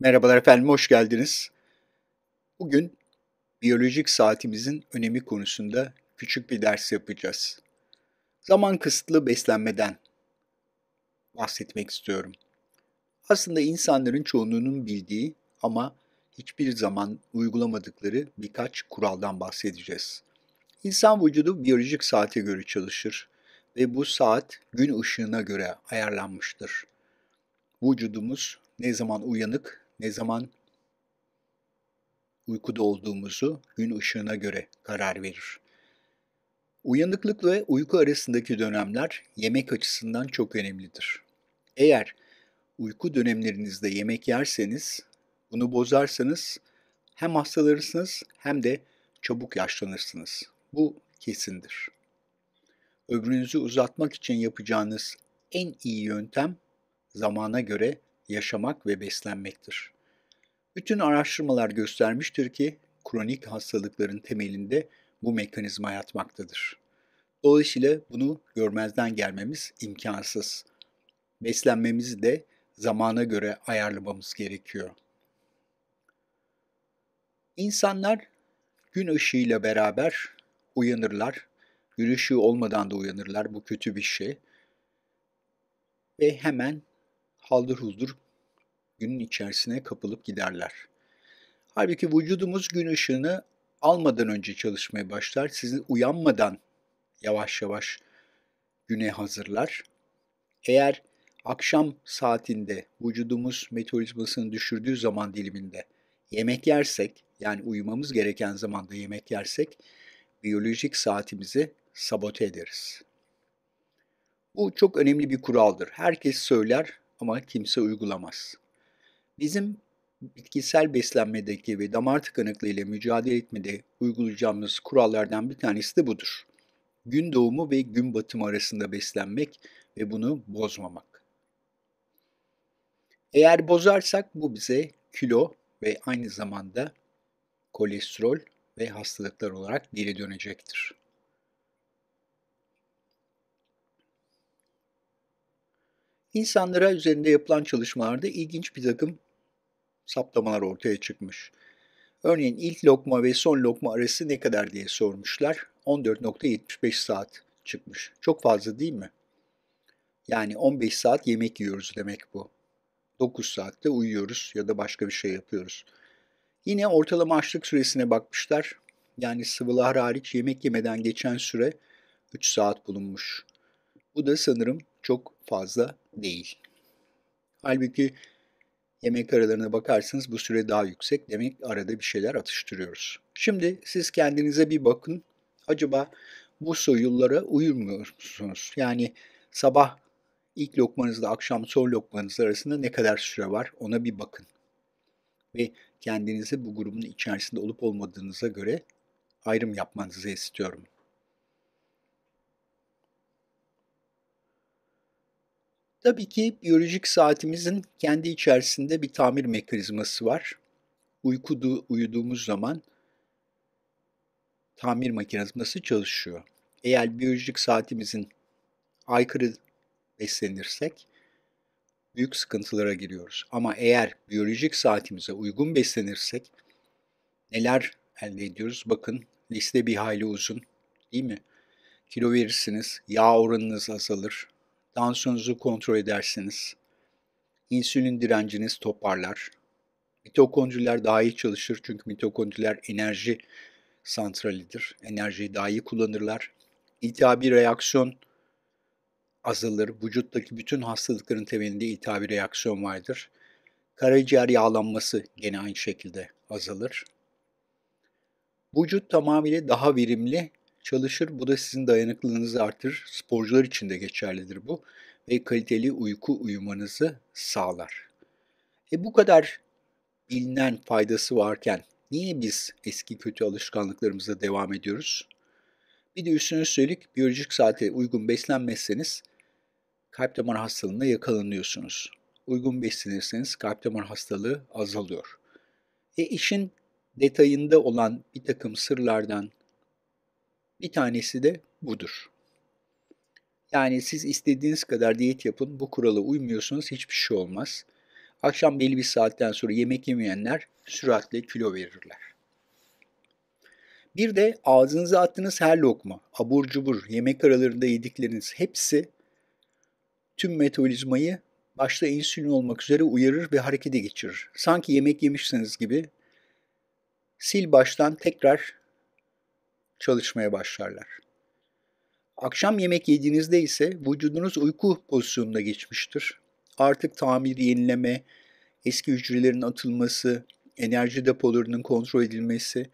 Merhabalar efendim, hoş geldiniz. Bugün biyolojik saatimizin önemi konusunda küçük bir ders yapacağız. Zaman kısıtlı beslenmeden bahsetmek istiyorum. Aslında insanların çoğunluğunun bildiği ama hiçbir zaman uygulamadıkları birkaç kuraldan bahsedeceğiz. İnsan vücudu biyolojik saate göre çalışır ve bu saat gün ışığına göre ayarlanmıştır. Vücudumuz ne zaman uyanık ne zaman uykuda olduğumuzu gün ışığına göre karar verir. Uyanıklık ve uyku arasındaki dönemler yemek açısından çok önemlidir. Eğer uyku dönemlerinizde yemek yerseniz, bunu bozarsanız hem hastalanırsınız hem de çabuk yaşlanırsınız. Bu kesindir. Ömrünüzü uzatmak için yapacağınız en iyi yöntem zamana göre yaşamak ve beslenmektir. Bütün araştırmalar göstermiştir ki kronik hastalıkların temelinde bu mekanizma yatmaktadır. Dolayısıyla bunu görmezden gelmemiz imkansız. Beslenmemizi de zamana göre ayarlamamız gerekiyor. İnsanlar gün ışığıyla beraber uyanırlar. Gün ışığı olmadan da uyanırlar. Bu kötü bir şey. Ve hemen haldır huldur günün içerisine kapılıp giderler. Halbuki vücudumuz gün ışığını almadan önce çalışmaya başlar. Sizi uyanmadan yavaş yavaş güne hazırlar. Eğer akşam saatinde vücudumuz metabolizmasını düşürdüğü zaman diliminde yemek yersek, yani uyumamız gereken zamanda yemek yersek, biyolojik saatimizi sabote ederiz. Bu çok önemli bir kuraldır. Herkes söyler ama kimse uygulamaz. Bizim bitkisel beslenmedeki ve damar tıkanıklığı ile mücadele etmede uygulayacağımız kurallardan bir tanesi de budur. Gün doğumu ve gün batımı arasında beslenmek ve bunu bozmamak. Eğer bozarsak bu bize kilo ve aynı zamanda kolesterol ve hastalıklar olarak geri dönecektir. İnsanlara üzerinde yapılan çalışmalarda ilginç bir takım saptamalar ortaya çıkmış. Örneğin ilk lokma ve son lokma arası ne kadar diye sormuşlar. 14.75 saat çıkmış. Çok fazla değil mi? Yani 15 saat yemek yiyoruz demek bu. 9 saatte uyuyoruz ya da başka bir şey yapıyoruz. Yine ortalama açlık süresine bakmışlar. Yani sıvılar hariç yemek yemeden geçen süre 3 saat bulunmuş. Bu da sanırım çok fazla değil. Halbuki yemek aralarına bakarsanız bu süre daha yüksek. Demek arada bir şeyler atıştırıyoruz. Şimdi siz kendinize bir bakın. Acaba bu soyullara uymuyor musunuz? Yani sabah ilk lokmanızla akşam son lokmanız arasında ne kadar süre var ona bir bakın. Ve kendinizi bu grubun içerisinde olup olmadığınıza göre ayrım yapmanızı istiyorum. Tabii ki biyolojik saatimizin kendi içerisinde bir tamir mekanizması var. Uykudu, uyuduğumuz zaman tamir mekanizması çalışıyor. Eğer biyolojik saatimizin aykırı beslenirsek büyük sıkıntılara giriyoruz. Ama eğer biyolojik saatimize uygun beslenirsek neler elde ediyoruz? Bakın liste bir hayli uzun değil mi? Kilo verirsiniz, yağ oranınız azalır, Tansiyonunuzu kontrol edersiniz. İnsülin direnciniz toparlar. Mitokondriler daha iyi çalışır çünkü mitokondriler enerji santralidir. Enerjiyi daha iyi kullanırlar. İltihabi reaksiyon azalır. Vücuttaki bütün hastalıkların temelinde iltihabi reaksiyon vardır. Karaciğer yağlanması gene aynı şekilde azalır. Vücut tamamıyla daha verimli çalışır. Bu da sizin dayanıklılığınızı artırır. Sporcular için de geçerlidir bu. Ve kaliteli uyku uyumanızı sağlar. E bu kadar bilinen faydası varken niye biz eski kötü alışkanlıklarımıza devam ediyoruz? Bir de üstüne üstelik biyolojik saate uygun beslenmezseniz kalp damar hastalığına yakalanıyorsunuz. Uygun beslenirseniz kalp damar hastalığı azalıyor. E işin detayında olan bir takım sırlardan bir tanesi de budur. Yani siz istediğiniz kadar diyet yapın, bu kurala uymuyorsunuz hiçbir şey olmaz. Akşam belli bir saatten sonra yemek yemeyenler süratle kilo verirler. Bir de ağzınıza attığınız her lokma, abur cubur, yemek aralarında yedikleriniz hepsi tüm metabolizmayı başta insülin olmak üzere uyarır ve harekete geçirir. Sanki yemek yemişsiniz gibi sil baştan tekrar çalışmaya başlarlar. Akşam yemek yediğinizde ise vücudunuz uyku pozisyonunda geçmiştir. Artık tamir, yenileme, eski hücrelerin atılması, enerji depolarının kontrol edilmesi,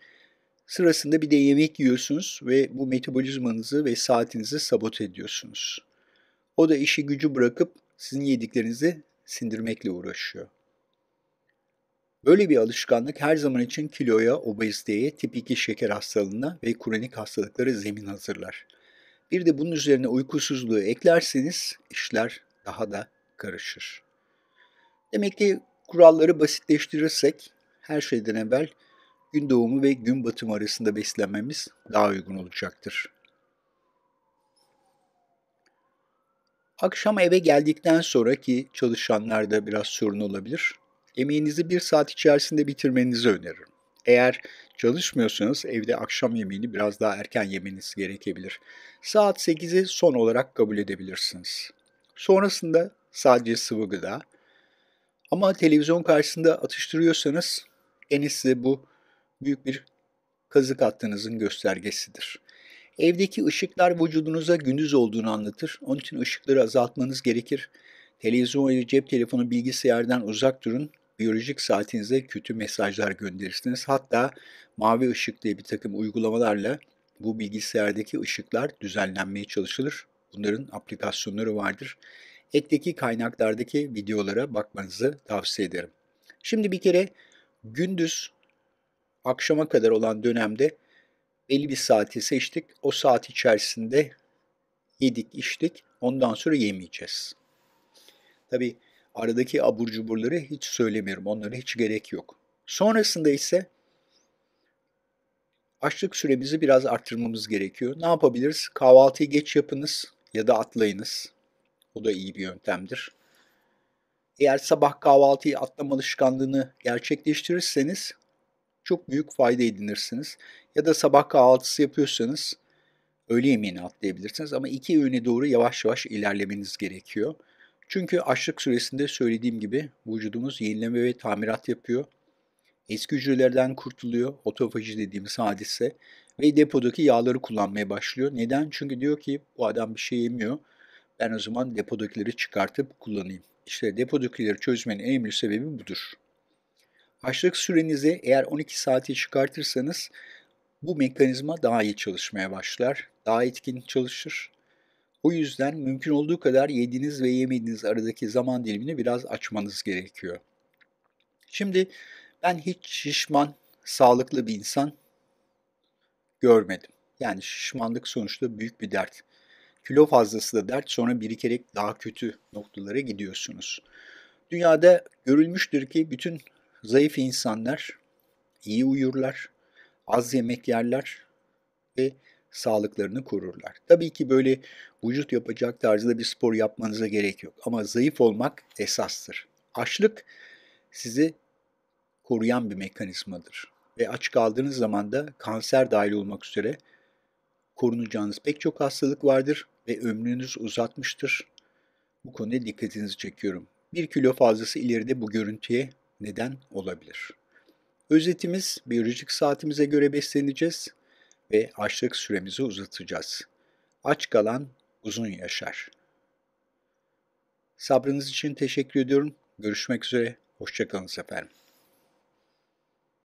sırasında bir de yemek yiyorsunuz ve bu metabolizmanızı ve saatinizi sabot ediyorsunuz. O da işi gücü bırakıp sizin yediklerinizi sindirmekle uğraşıyor. Böyle bir alışkanlık her zaman için kiloya, obeziteye, tip 2 şeker hastalığına ve kronik hastalıklara zemin hazırlar. Bir de bunun üzerine uykusuzluğu eklerseniz işler daha da karışır. Demek ki kuralları basitleştirirsek her şeyden evvel gün doğumu ve gün batımı arasında beslenmemiz daha uygun olacaktır. Akşam eve geldikten sonra ki çalışanlarda biraz sorun olabilir. Yemeğinizi bir saat içerisinde bitirmenizi öneririm. Eğer çalışmıyorsanız evde akşam yemeğini biraz daha erken yemeniz gerekebilir. Saat 8'i son olarak kabul edebilirsiniz. Sonrasında sadece sıvı gıda. Ama televizyon karşısında atıştırıyorsanız en iyisi bu büyük bir kazık attığınızın göstergesidir. Evdeki ışıklar vücudunuza gündüz olduğunu anlatır. Onun için ışıkları azaltmanız gerekir. Televizyon ve cep telefonu bilgisayardan uzak durun biyolojik saatinize kötü mesajlar gönderirsiniz. Hatta mavi ışık diye bir takım uygulamalarla bu bilgisayardaki ışıklar düzenlenmeye çalışılır. Bunların aplikasyonları vardır. Ekteki kaynaklardaki videolara bakmanızı tavsiye ederim. Şimdi bir kere gündüz akşama kadar olan dönemde belli bir saati seçtik. O saat içerisinde yedik, içtik. Ondan sonra yemeyeceğiz. Tabii Aradaki abur cuburları hiç söylemiyorum. Onlara hiç gerek yok. Sonrasında ise açlık süremizi biraz arttırmamız gerekiyor. Ne yapabiliriz? Kahvaltıyı geç yapınız ya da atlayınız. Bu da iyi bir yöntemdir. Eğer sabah kahvaltıyı atlama alışkanlığını gerçekleştirirseniz çok büyük fayda edinirsiniz. Ya da sabah kahvaltısı yapıyorsanız öğle yemeğini atlayabilirsiniz ama iki öğüne doğru yavaş yavaş ilerlemeniz gerekiyor. Çünkü açlık süresinde söylediğim gibi vücudumuz yenileme ve tamirat yapıyor. Eski hücrelerden kurtuluyor, otofaji dediğimiz hadise ve depodaki yağları kullanmaya başlıyor. Neden? Çünkü diyor ki bu adam bir şey yemiyor. Ben o zaman depodakileri çıkartıp kullanayım. İşte depodakileri çözmenin en önemli sebebi budur. Açlık sürenizi eğer 12 saate çıkartırsanız bu mekanizma daha iyi çalışmaya başlar. Daha etkin çalışır o yüzden mümkün olduğu kadar yediğiniz ve yemediğiniz aradaki zaman dilimini biraz açmanız gerekiyor. Şimdi ben hiç şişman, sağlıklı bir insan görmedim. Yani şişmanlık sonuçta büyük bir dert. Kilo fazlası da dert sonra birikerek daha kötü noktalara gidiyorsunuz. Dünyada görülmüştür ki bütün zayıf insanlar iyi uyurlar, az yemek yerler ve sağlıklarını korurlar. Tabii ki böyle vücut yapacak tarzda bir spor yapmanıza gerek yok ama zayıf olmak esastır. Açlık sizi koruyan bir mekanizmadır ve aç kaldığınız zaman da kanser dahil olmak üzere korunacağınız pek çok hastalık vardır ve ömrünüz uzatmıştır. Bu konuda dikkatinizi çekiyorum. Bir kilo fazlası ileride bu görüntüye neden olabilir. Özetimiz biyolojik saatimize göre besleneceğiz ve açlık süremizi uzatacağız. Aç kalan uzun yaşar. Sabrınız için teşekkür ediyorum. Görüşmek üzere. Hoşçakalın efendim.